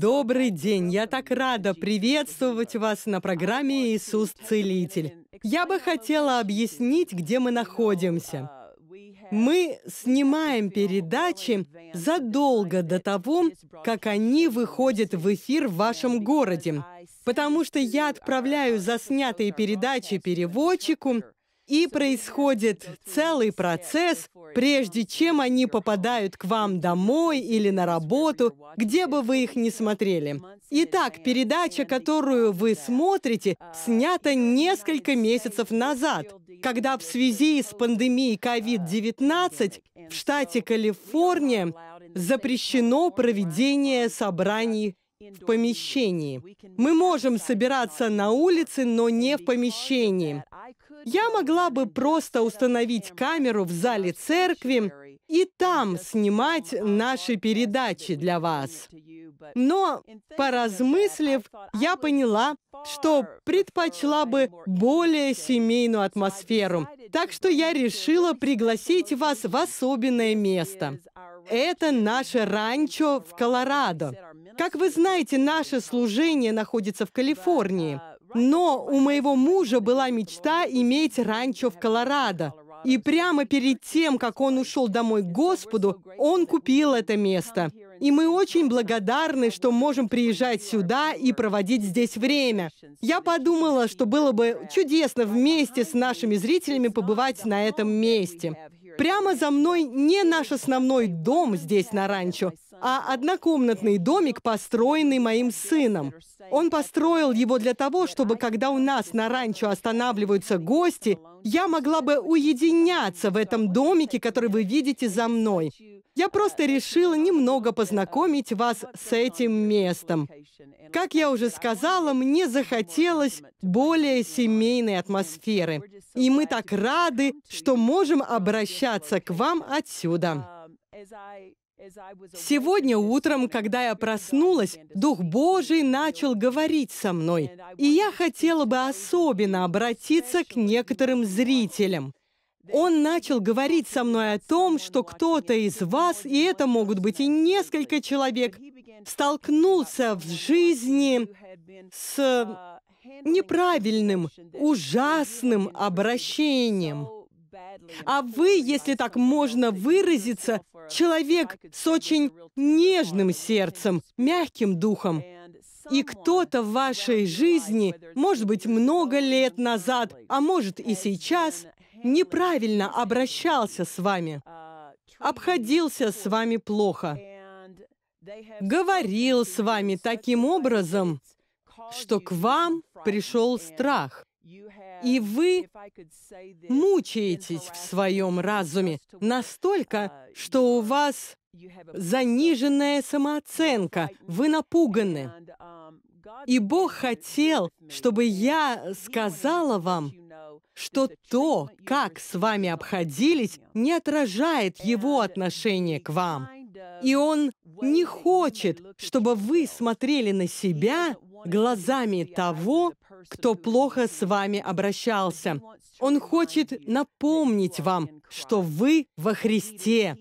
Добрый день! Я так рада приветствовать вас на программе «Иисус Целитель». Я бы хотела объяснить, где мы находимся. Мы снимаем передачи задолго до того, как они выходят в эфир в вашем городе, потому что я отправляю заснятые передачи переводчику, и происходит целый процесс, прежде чем они попадают к вам домой или на работу, где бы вы их ни смотрели. Итак, передача, которую вы смотрите, снята несколько месяцев назад, когда в связи с пандемией COVID-19 в штате Калифорния запрещено проведение собраний в помещении. Мы можем собираться на улице, но не в помещении. Я могла бы просто установить камеру в зале церкви и там снимать наши передачи для вас. Но, поразмыслив, я поняла, что предпочла бы более семейную атмосферу. Так что я решила пригласить вас в особенное место. Это наше ранчо в Колорадо. Как вы знаете, наше служение находится в Калифорнии. Но у моего мужа была мечта иметь ранчо в Колорадо. И прямо перед тем, как он ушел домой к Господу, он купил это место. И мы очень благодарны, что можем приезжать сюда и проводить здесь время. Я подумала, что было бы чудесно вместе с нашими зрителями побывать на этом месте. Прямо за мной не наш основной дом здесь на ранчо, а однокомнатный домик, построенный моим сыном. Он построил его для того, чтобы, когда у нас на ранчо останавливаются гости, я могла бы уединяться в этом домике, который вы видите за мной. Я просто решила немного познакомить вас с этим местом. Как я уже сказала, мне захотелось более семейной атмосферы. И мы так рады, что можем обращаться к вам отсюда. Сегодня утром, когда я проснулась, Дух Божий начал говорить со мной, и я хотела бы особенно обратиться к некоторым зрителям. Он начал говорить со мной о том, что кто-то из вас, и это могут быть и несколько человек, столкнулся в жизни с uh, неправильным, ужасным обращением. А вы, если так можно выразиться, человек с очень нежным сердцем, мягким духом. И кто-то в вашей жизни, может быть, много лет назад, а может и сейчас, неправильно обращался с вами, uh, обходился с вами плохо, говорил с вами таким образом, что к вам пришел страх. И вы мучаетесь в своем разуме настолько, uh, что у вас заниженная самооценка, вы напуганы. Um, И Бог хотел, чтобы я сказала вам, что то, как с вами обходились, не отражает Его отношение к вам. И Он не хочет, чтобы вы смотрели на себя глазами того, кто плохо с вами обращался. Он хочет напомнить вам, что вы во Христе,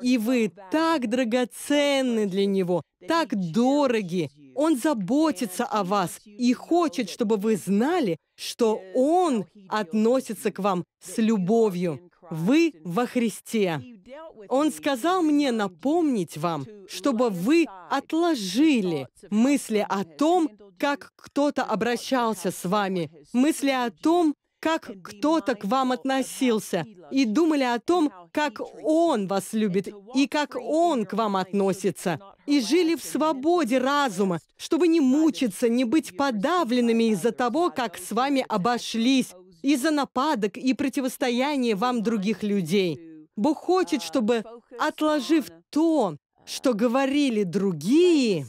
и вы так драгоценны для Него, так дороги. Он заботится о вас и хочет, чтобы вы знали, что Он относится к вам с любовью. Вы во Христе. Он сказал мне напомнить вам, чтобы вы отложили мысли о том, как кто-то обращался с вами, мысли о том, как кто-то к вам относился, и думали о том, как Он вас любит и как Он к вам относится, и жили в свободе разума, чтобы не мучиться, не быть подавленными из-за того, как с вами обошлись, из-за нападок и противостояния вам других людей. Бог хочет, чтобы, отложив то, что говорили другие,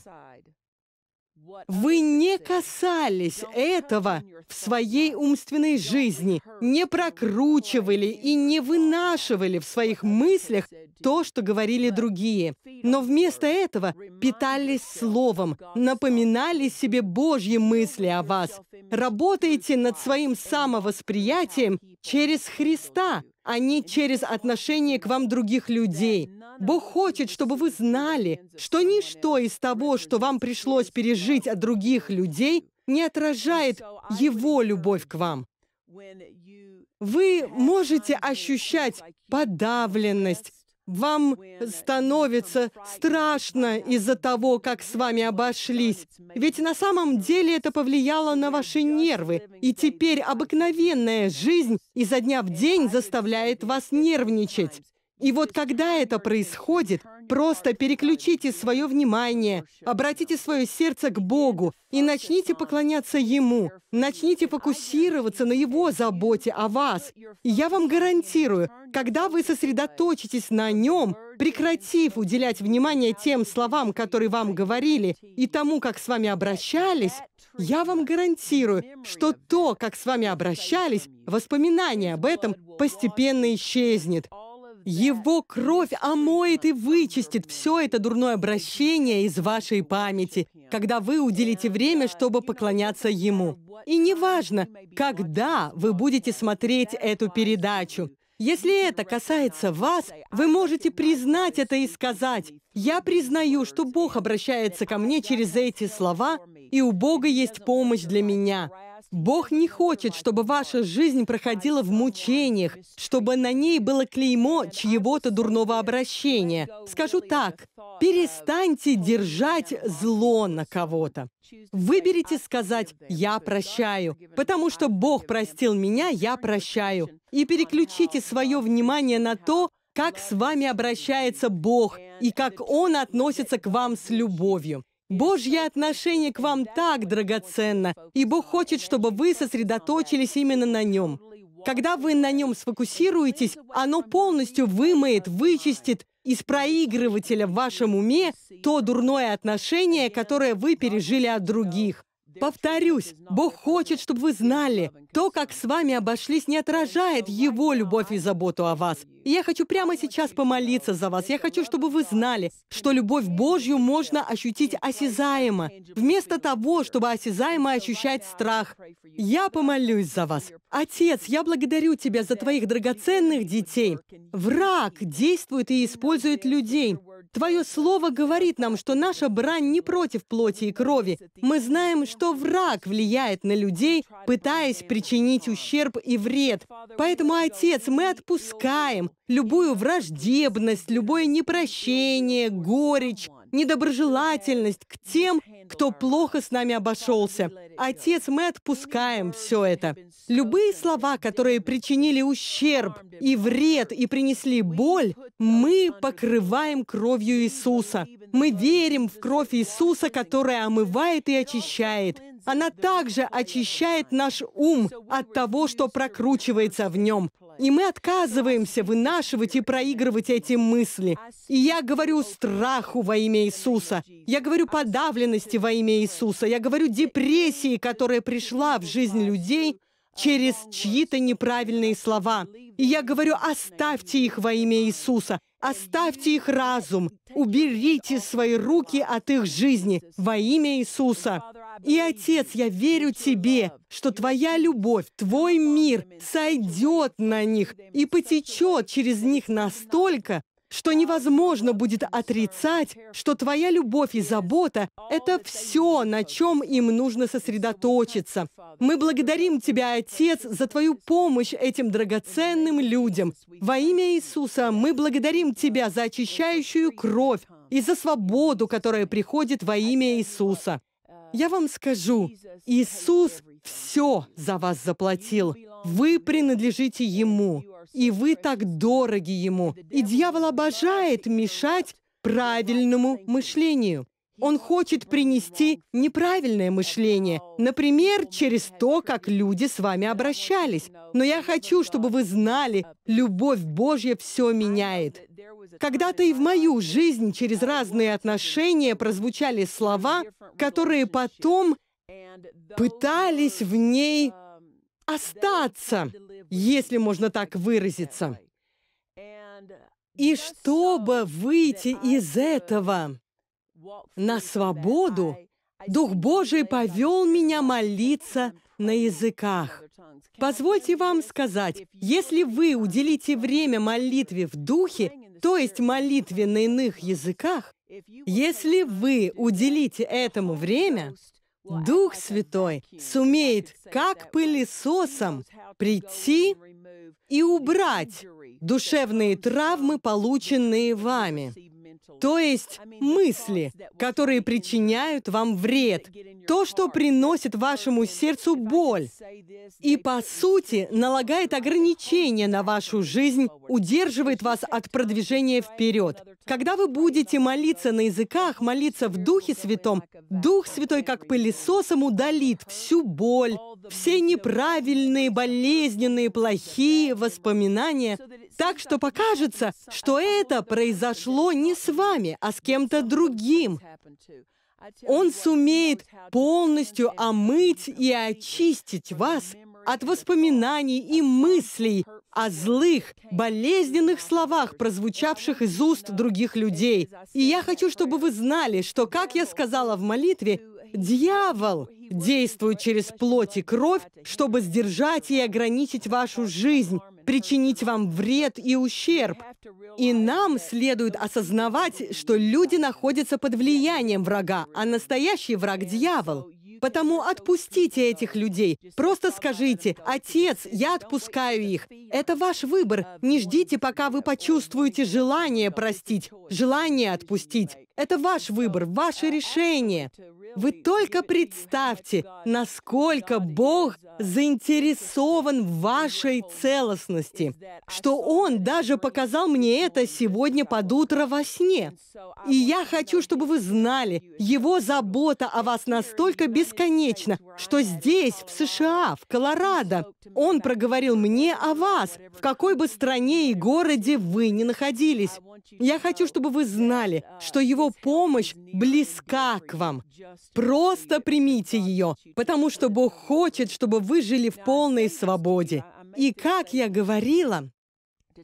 вы не касались этого в своей умственной жизни, не прокручивали и не вынашивали в своих мыслях то, что говорили другие, но вместо этого питались словом, напоминали себе Божьи мысли о вас. Работаете над своим самовосприятием через Христа, а не через отношение к вам других людей. Бог хочет, чтобы вы знали, что ничто из того, что вам пришлось пережить от других людей, не отражает Его любовь к вам. Вы можете ощущать подавленность, вам становится страшно из-за того, как с вами обошлись. Ведь на самом деле это повлияло на ваши нервы. И теперь обыкновенная жизнь изо дня в день заставляет вас нервничать. И вот когда это происходит, просто переключите свое внимание, обратите свое сердце к Богу и начните поклоняться Ему. Начните фокусироваться на Его заботе о вас. И я вам гарантирую, когда вы сосредоточитесь на Нем, прекратив уделять внимание тем словам, которые вам говорили, и тому, как с вами обращались, я вам гарантирую, что то, как с вами обращались, воспоминание об этом постепенно исчезнет. Его кровь омоет и вычистит все это дурное обращение из вашей памяти, когда вы уделите время, чтобы поклоняться Ему. И неважно, когда вы будете смотреть эту передачу, если это касается вас, вы можете признать это и сказать, «Я признаю, что Бог обращается ко мне через эти слова, и у Бога есть помощь для меня. Бог не хочет, чтобы ваша жизнь проходила в мучениях, чтобы на ней было клеймо чьего-то дурного обращения. Скажу так, перестаньте держать зло на кого-то. Выберите сказать «я прощаю», потому что Бог простил меня, я прощаю. И переключите свое внимание на то, как с вами обращается Бог и как Он относится к вам с любовью. Божье отношение к вам так драгоценно, и Бог хочет, чтобы вы сосредоточились именно на Нем. Когда вы на Нем сфокусируетесь, оно полностью вымоет, вычистит из проигрывателя в вашем уме то дурное отношение, которое вы пережили от других. Повторюсь, Бог хочет, чтобы вы знали, то, как с вами обошлись, не отражает Его любовь и заботу о вас. И я хочу прямо сейчас помолиться за вас. Я хочу, чтобы вы знали, что любовь Божью можно ощутить осязаемо, вместо того, чтобы осязаемо ощущать страх. Я помолюсь за вас. Отец, я благодарю Тебя за Твоих драгоценных детей. Враг действует и использует людей. Твое слово говорит нам, что наша брань не против плоти и крови. Мы знаем, что враг влияет на людей, пытаясь причинить ущерб и вред. Поэтому, Отец, мы отпускаем любую враждебность, любое непрощение, горечь, недоброжелательность к тем, кто плохо с нами обошелся. Отец, мы отпускаем все это. Любые слова, которые причинили ущерб и вред и принесли боль, мы покрываем кровью Иисуса. Мы верим в кровь Иисуса, которая омывает и очищает. Она также очищает наш ум от того, что прокручивается в нем. И мы отказываемся вынашивать и проигрывать эти мысли. И я говорю страху во имя Иисуса. Я говорю подавленности во имя Иисуса. Я говорю депрессии, которая пришла в жизнь людей через чьи-то неправильные слова. И я говорю, оставьте их во имя Иисуса, оставьте их разум, уберите свои руки от их жизни во имя Иисуса. И, Отец, я верю Тебе, что Твоя любовь, Твой мир сойдет на них и потечет через них настолько, что невозможно будет отрицать, что твоя любовь и забота – это все, на чем им нужно сосредоточиться. Мы благодарим Тебя, Отец, за Твою помощь этим драгоценным людям. Во имя Иисуса мы благодарим Тебя за очищающую кровь и за свободу, которая приходит во имя Иисуса. Я вам скажу, Иисус все за вас заплатил. Вы принадлежите Ему, и вы так дороги Ему. И дьявол обожает мешать правильному мышлению. Он хочет принести неправильное мышление, например, через то, как люди с вами обращались. Но я хочу, чтобы вы знали, любовь Божья все меняет. Когда-то и в мою жизнь через разные отношения прозвучали слова, которые потом пытались в ней um, остаться, если можно так выразиться. И чтобы выйти из этого на свободу, Дух Божий повел меня молиться на языках. Позвольте вам сказать, если вы уделите время молитве в духе, то есть молитве на иных языках, если вы уделите этому время, Дух Святой сумеет, как пылесосом, прийти и убрать душевные травмы, полученные вами то есть мысли, которые причиняют вам вред, то, что приносит вашему сердцу боль и, по сути, налагает ограничения на вашу жизнь, удерживает вас от продвижения вперед. Когда вы будете молиться на языках, молиться в Духе Святом, Дух Святой как пылесосом удалит всю боль, все неправильные, болезненные, плохие воспоминания, так что покажется, что это произошло не с с вами, а с кем-то другим. Он сумеет полностью омыть и очистить вас от воспоминаний и мыслей о злых, болезненных словах, прозвучавших из уст других людей. И я хочу, чтобы вы знали, что, как я сказала в молитве, дьявол действует через плоть и кровь, чтобы сдержать и ограничить вашу жизнь, причинить вам вред и ущерб. И нам следует осознавать, что люди находятся под влиянием врага, а настоящий враг – дьявол. Потому отпустите этих людей. Просто скажите, «Отец, я отпускаю их». Это ваш выбор. Не ждите, пока вы почувствуете желание простить, желание отпустить. Это ваш выбор, ваше решение. Вы только представьте, насколько Бог заинтересован в вашей целостности, что Он даже показал мне это сегодня под утро во сне. И я хочу, чтобы вы знали, Его забота о вас настолько бесконечна, что здесь, в США, в Колорадо, Он проговорил мне о вас, в какой бы стране и городе вы ни находились. Я хочу, чтобы вы знали, что Его его помощь близка к вам. Просто примите ее, потому что Бог хочет, чтобы вы жили в полной свободе. И как я говорила,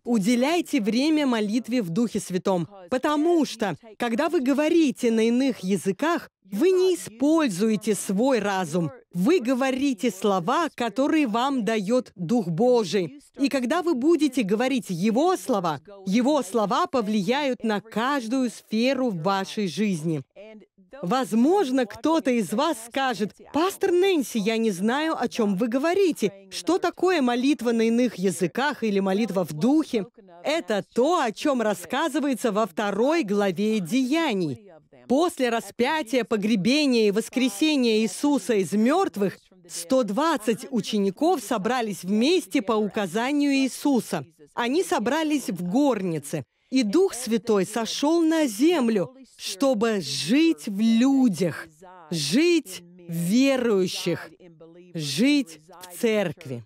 Уделяйте время молитве в Духе Святом, потому что, когда вы говорите на иных языках, вы не используете свой разум. Вы говорите слова, которые вам дает Дух Божий. И когда вы будете говорить Его слова, Его слова повлияют на каждую сферу в вашей жизни. Возможно, кто-то из вас скажет, «Пастор Нэнси, я не знаю, о чем вы говорите. Что такое молитва на иных языках или молитва в духе?» Это то, о чем рассказывается во второй главе Деяний. После распятия, погребения и воскресения Иисуса из мертвых 120 учеников собрались вместе по указанию Иисуса. Они собрались в горнице, и Дух Святой сошел на землю, чтобы жить в людях, жить в верующих, жить в церкви.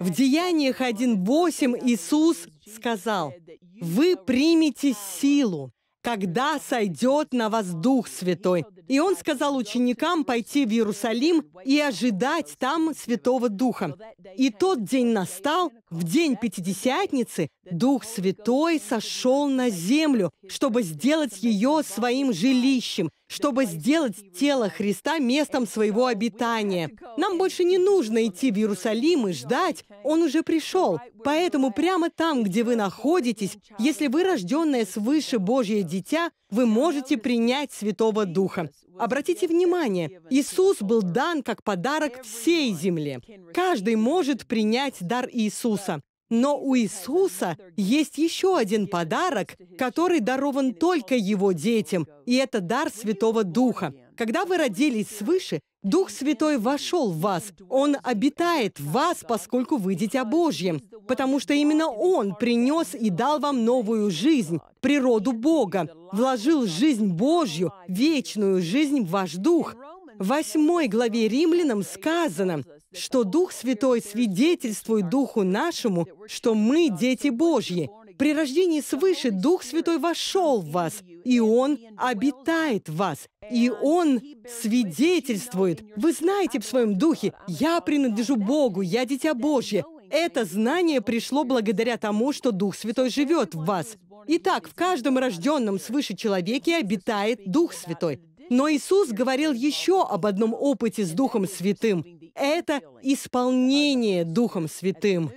В Деяниях 1.8 Иисус сказал, «Вы примете силу, когда сойдет на вас Дух Святой. И он сказал ученикам пойти в Иерусалим и ожидать там Святого Духа. И тот день настал, в день Пятидесятницы, Дух Святой сошел на землю, чтобы сделать ее своим жилищем, чтобы сделать тело Христа местом своего обитания. Нам больше не нужно идти в Иерусалим и ждать, Он уже пришел. Поэтому прямо там, где вы находитесь, если вы рожденное свыше Божье дитя, вы можете принять Святого Духа. Обратите внимание, Иисус был дан как подарок всей земле. Каждый может принять дар Иисуса. Но у Иисуса есть еще один подарок, который дарован только Его детям, и это дар Святого Духа. Когда вы родились свыше, Дух Святой вошел в вас. Он обитает в вас, поскольку вы дитя Божье, потому что именно Он принес и дал вам новую жизнь, природу Бога, вложил жизнь Божью, вечную жизнь в ваш дух. В 8 главе Римлянам сказано – что Дух Святой свидетельствует Духу нашему, что мы дети Божьи. При рождении свыше Дух Святой вошел в вас, и Он обитает в вас, и Он свидетельствует. Вы знаете в своем духе, «Я принадлежу Богу, я дитя Божье». Это знание пришло благодаря тому, что Дух Святой живет в вас. Итак, в каждом рожденном свыше человеке обитает Дух Святой. Но Иисус говорил еще об одном опыте с Духом Святым это исполнение Духом Святым.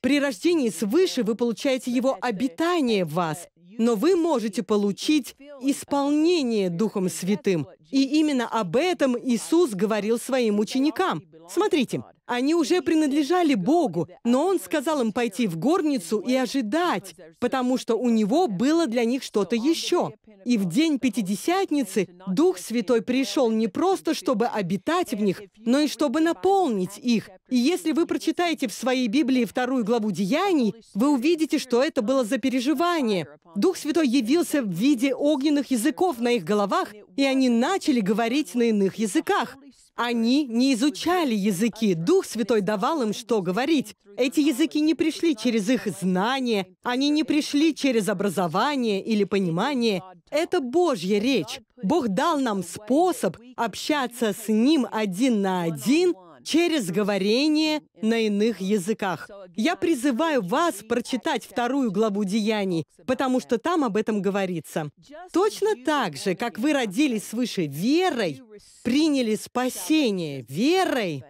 При рождении свыше вы получаете его обитание в вас, но вы можете получить исполнение Духом Святым. И именно об этом Иисус говорил своим ученикам. Смотрите, они уже принадлежали Богу, но Он сказал им пойти в горницу и ожидать, потому что у Него было для них что-то еще. И в день Пятидесятницы Дух Святой пришел не просто, чтобы обитать в них, но и чтобы наполнить их. И если вы прочитаете в своей Библии вторую главу Деяний, вы увидите, что это было за переживание. Дух Святой явился в виде огненных языков на их головах, и они начали говорить на иных языках. Они не изучали языки. Дух Святой давал им что говорить. Эти языки не пришли через их знания, они не пришли через образование или понимание. Это Божья речь. Бог дал нам способ общаться с Ним один на один через говорение на иных языках. Я призываю вас прочитать вторую главу Деяний, потому что там об этом говорится. Точно так же, как вы родились свыше верой, приняли спасение верой,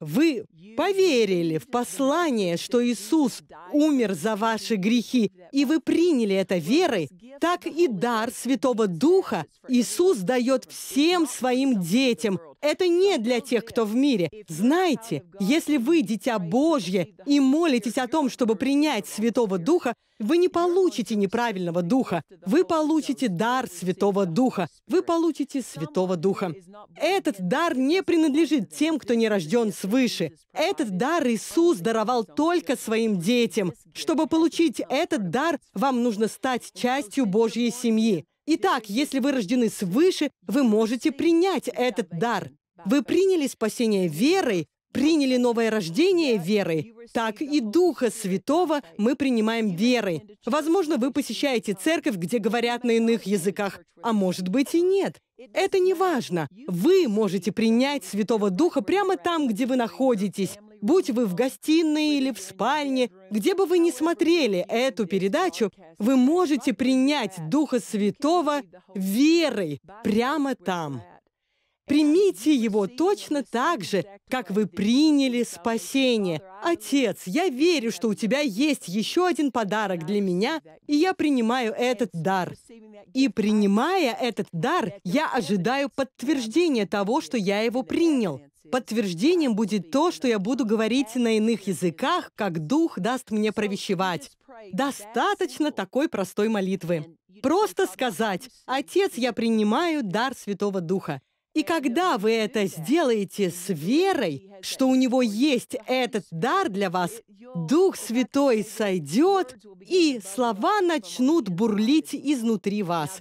вы поверили в послание, что Иисус умер за ваши грехи, и вы приняли это верой, так и дар Святого Духа Иисус дает всем своим детям, это не для тех, кто в мире. Знаете, если вы дитя Божье и молитесь о том, чтобы принять Святого Духа, вы не получите неправильного Духа. Вы получите дар Святого Духа. Вы получите Святого Духа. Этот дар не принадлежит тем, кто не рожден свыше. Этот дар Иисус даровал только своим детям. Чтобы получить этот дар, вам нужно стать частью Божьей семьи. Итак, если вы рождены свыше, вы можете принять этот дар. Вы приняли спасение верой, приняли новое рождение верой, так и Духа Святого мы принимаем верой. Возможно, вы посещаете церковь, где говорят на иных языках, а может быть и нет. Это не важно. Вы можете принять Святого Духа прямо там, где вы находитесь, Будь вы в гостиной или в спальне, где бы вы ни смотрели эту передачу, вы можете принять Духа Святого верой прямо там. Примите его точно так же, как вы приняли спасение. Отец, я верю, что у тебя есть еще один подарок для меня, и я принимаю этот дар. И принимая этот дар, я ожидаю подтверждения того, что я его принял. Подтверждением будет то, что я буду говорить на иных языках, как Дух даст мне провещевать. Достаточно такой простой молитвы. Просто сказать, «Отец, я принимаю дар Святого Духа». И когда вы это сделаете с верой, что у него есть этот дар для вас, Дух Святой сойдет, и слова начнут бурлить изнутри вас.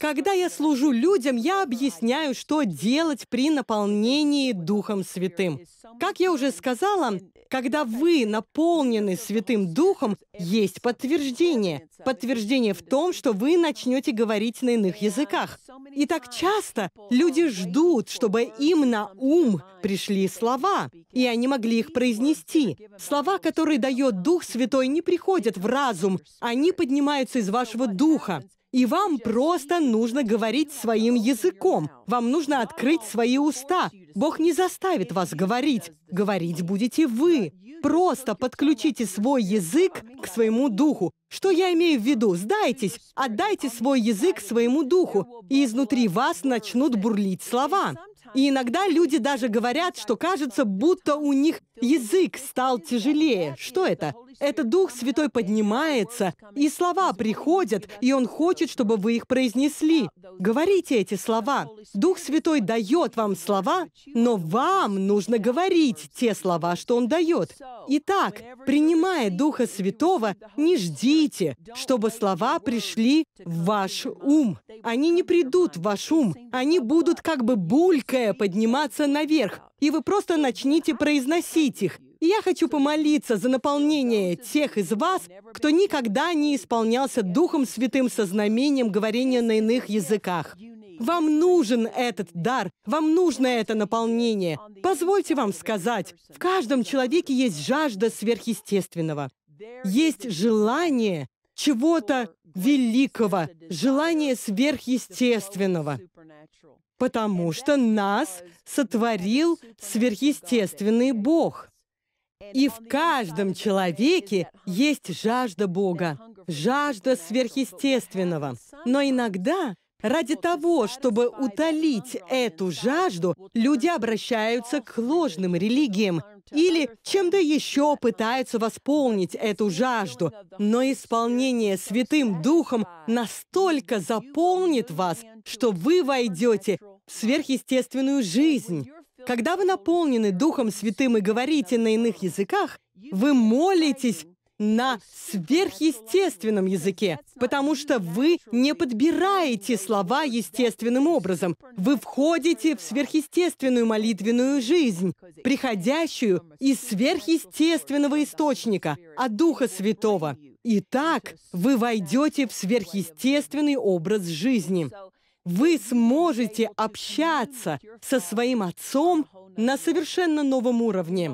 Когда я служу людям, я объясняю, что делать при наполнении Духом Святым. Как я уже сказала, когда вы наполнены Святым Духом, есть подтверждение. Подтверждение в том, что вы начнете говорить на иных языках. И так часто люди ждут, чтобы им на ум пришли слова, и они могли их произнести. Слова, которые дает Дух Святой, не приходят в разум, они поднимаются из вашего духа. И вам просто нужно говорить своим языком. Вам нужно открыть свои уста. Бог не заставит вас говорить. Говорить будете вы. Просто подключите свой язык к своему духу. Что я имею в виду? Сдайтесь, отдайте свой язык своему духу, и изнутри вас начнут бурлить слова. И иногда люди даже говорят, что кажется, будто у них Язык стал тяжелее. Что это? Это Дух Святой поднимается, и слова приходят, и Он хочет, чтобы вы их произнесли. Говорите эти слова. Дух Святой дает вам слова, но вам нужно говорить те слова, что Он дает. Итак, принимая Духа Святого, не ждите, чтобы слова пришли в ваш ум. Они не придут в ваш ум. Они будут как бы булькая подниматься наверх и вы просто начните произносить их. я хочу помолиться за наполнение тех из вас, кто никогда не исполнялся Духом Святым со знамением говорения на иных языках. Вам нужен этот дар, вам нужно это наполнение. Позвольте вам сказать, в каждом человеке есть жажда сверхъестественного. Есть желание чего-то великого, желание сверхъестественного, потому что нас сотворил сверхъестественный Бог. И в каждом человеке есть жажда Бога, жажда сверхъестественного. Но иногда Ради того, чтобы утолить эту жажду, люди обращаются к ложным религиям, или чем-то еще пытаются восполнить эту жажду. Но исполнение Святым Духом настолько заполнит вас, что вы войдете в сверхъестественную жизнь. Когда вы наполнены Духом Святым и говорите на иных языках, вы молитесь на сверхъестественном языке, потому что вы не подбираете слова естественным образом. Вы входите в сверхъестественную молитвенную жизнь, приходящую из сверхъестественного источника, от а Духа Святого. И так вы войдете в сверхъестественный образ жизни. Вы сможете общаться со своим отцом на совершенно новом уровне.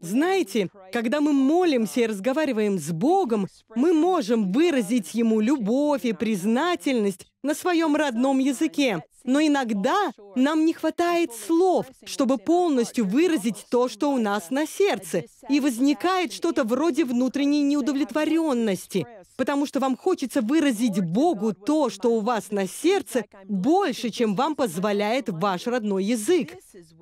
Знаете, когда мы молимся и разговариваем с Богом, мы можем выразить Ему любовь и признательность на своем родном языке. Но иногда нам не хватает слов, чтобы полностью выразить то, что у нас на сердце. И возникает что-то вроде внутренней неудовлетворенности потому что вам хочется выразить Богу то, что у вас на сердце, больше, чем вам позволяет ваш родной язык.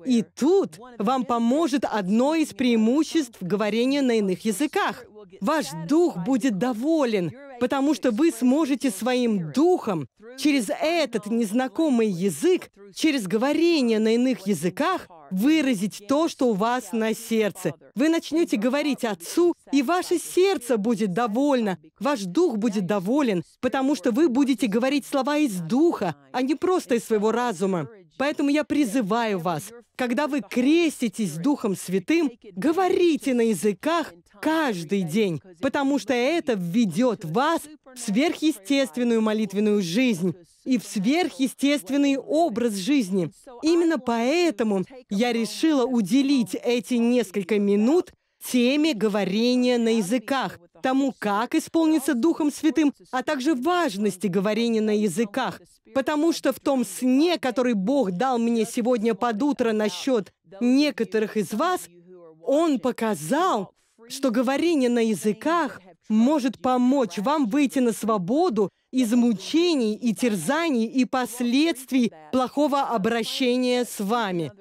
И тут вам поможет одно из преимуществ говорения на иных языках. Ваш дух будет доволен, потому что вы сможете своим духом через этот незнакомый язык, через говорение на иных языках, выразить то, что у вас на сердце. Вы начнете говорить Отцу, и ваше сердце будет довольно, ваш дух будет доволен, потому что вы будете говорить слова из духа, а не просто из своего разума. Поэтому я призываю вас, когда вы креститесь Духом Святым, говорите на языках, каждый день, потому что это введет вас в сверхъестественную молитвенную жизнь и в сверхъестественный образ жизни. Именно поэтому я решила уделить эти несколько минут теме говорения на языках, тому, как исполниться Духом Святым, а также важности говорения на языках. Потому что в том сне, который Бог дал мне сегодня под утро насчет некоторых из вас, Он показал, что говорение на языках может помочь вам выйти на свободу из мучений и терзаний и последствий плохого обращения с вами.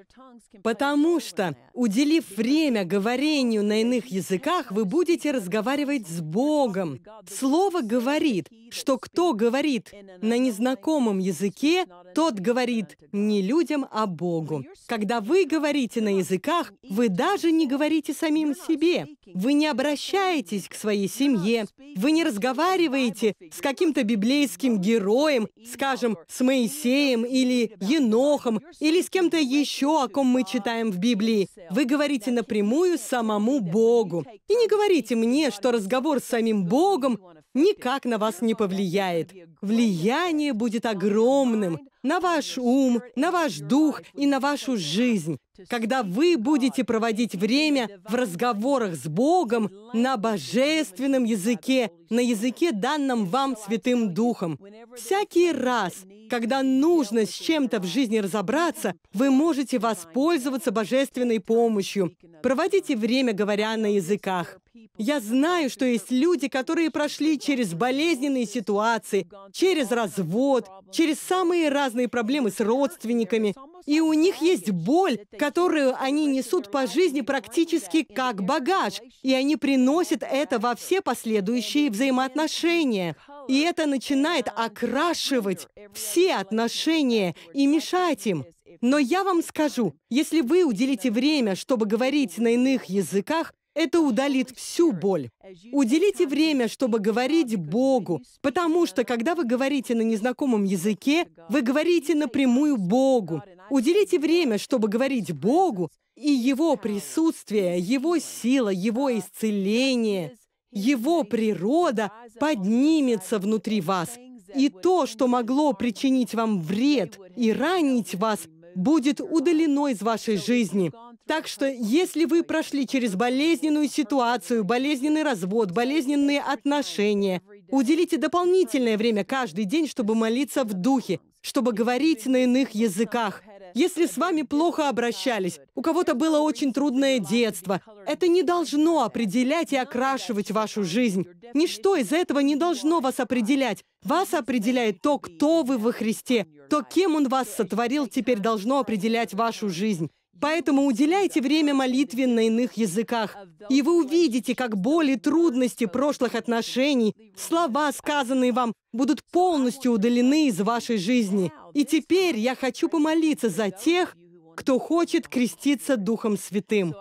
Потому что Уделив время говорению на иных языках, вы будете разговаривать с Богом. Слово говорит, что кто говорит на незнакомом языке, тот говорит не людям, а Богу. Когда вы говорите на языках, вы даже не говорите самим себе. Вы не обращаетесь к своей семье, вы не разговариваете с каким-то библейским героем, скажем, с Моисеем или Енохом, или с кем-то еще, о ком мы читаем в Библии. Вы говорите напрямую самому Богу. И не говорите мне, что разговор с самим Богом никак на вас не повлияет. Влияние будет огромным на ваш ум, на ваш дух и на вашу жизнь когда вы будете проводить время в разговорах с Богом на божественном языке, на языке, данном вам Святым Духом. Всякий раз, когда нужно с чем-то в жизни разобраться, вы можете воспользоваться божественной помощью. Проводите время, говоря на языках. Я знаю, что есть люди, которые прошли через болезненные ситуации, через развод, через самые разные проблемы с родственниками, и у них есть боль, которую они несут по жизни практически как багаж, и они приносят это во все последующие взаимоотношения. И это начинает окрашивать все отношения и мешать им. Но я вам скажу, если вы уделите время, чтобы говорить на иных языках, это удалит всю боль. Уделите время, чтобы говорить Богу, потому что, когда вы говорите на незнакомом языке, вы говорите напрямую Богу. Уделите время, чтобы говорить Богу, и Его присутствие, Его сила, Его исцеление, Его природа поднимется внутри вас. И то, что могло причинить вам вред и ранить вас, будет удалено из вашей жизни. Так что, если вы прошли через болезненную ситуацию, болезненный развод, болезненные отношения, уделите дополнительное время каждый день, чтобы молиться в духе, чтобы говорить на иных языках, если с вами плохо обращались, у кого-то было очень трудное детство. Это не должно определять и окрашивать вашу жизнь. Ничто из этого не должно вас определять. Вас определяет то, кто вы во Христе. То, кем Он вас сотворил, теперь должно определять вашу жизнь. Поэтому уделяйте время молитве на иных языках, и вы увидите, как боли, и трудности прошлых отношений, слова, сказанные вам, будут полностью удалены из вашей жизни. И теперь я хочу помолиться за тех, кто хочет креститься Духом Святым.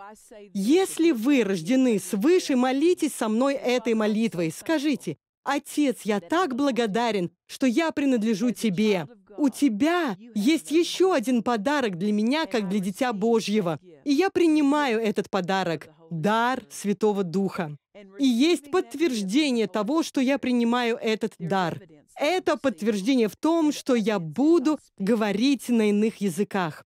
Если вы рождены свыше, молитесь со мной этой молитвой. Скажите, «Отец, я так благодарен, что я принадлежу Тебе у тебя есть еще один подарок для меня, как для Дитя Божьего. И я принимаю этот подарок – дар Святого Духа. И есть подтверждение того, что я принимаю этот дар. Это подтверждение в том, что я буду говорить на иных языках.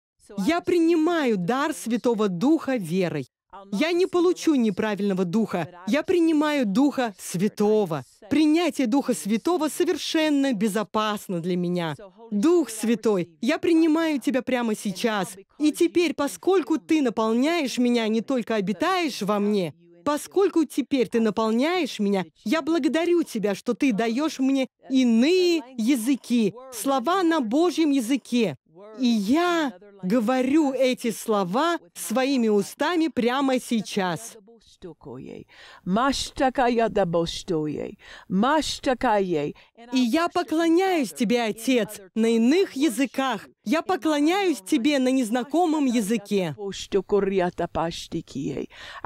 Я принимаю дар Святого Духа верой. Я не получу неправильного духа. Я принимаю духа святого. Принятие духа святого совершенно безопасно для меня. Дух святой, я принимаю тебя прямо сейчас. И теперь, поскольку ты наполняешь меня, не только обитаешь во мне, поскольку теперь ты наполняешь меня, я благодарю тебя, что ты даешь мне иные языки, слова на Божьем языке. И я говорю эти слова своими устами прямо сейчас. И я поклоняюсь Тебе, Отец, на иных языках. Я поклоняюсь Тебе на незнакомом языке.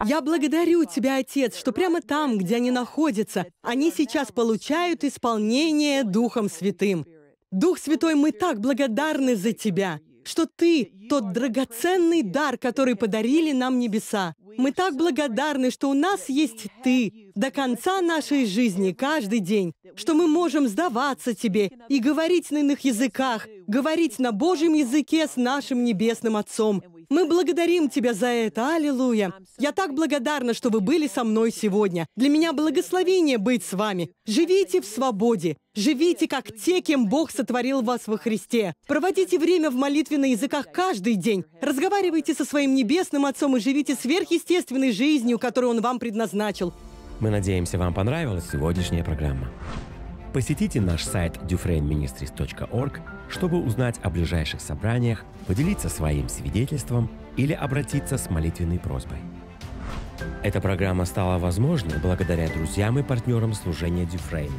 Я благодарю Тебя, Отец, что прямо там, где они находятся, они сейчас получают исполнение Духом Святым. Дух Святой, мы так благодарны за Тебя что Ты — тот драгоценный дар, который подарили нам небеса. Мы так благодарны, что у нас есть Ты до конца нашей жизни, каждый день, что мы можем сдаваться Тебе и говорить на иных языках, говорить на Божьем языке с нашим Небесным Отцом, мы благодарим Тебя за это. Аллилуйя. Я так благодарна, что вы были со мной сегодня. Для меня благословение быть с вами. Живите в свободе. Живите, как те, кем Бог сотворил вас во Христе. Проводите время в молитве на языках каждый день. Разговаривайте со своим Небесным Отцом и живите сверхъестественной жизнью, которую Он вам предназначил. Мы надеемся, вам понравилась сегодняшняя программа. Посетите наш сайт dufresneministries.org, чтобы узнать о ближайших собраниях, поделиться своим свидетельством или обратиться с молитвенной просьбой. Эта программа стала возможной благодаря друзьям и партнерам служения Дюфрейн.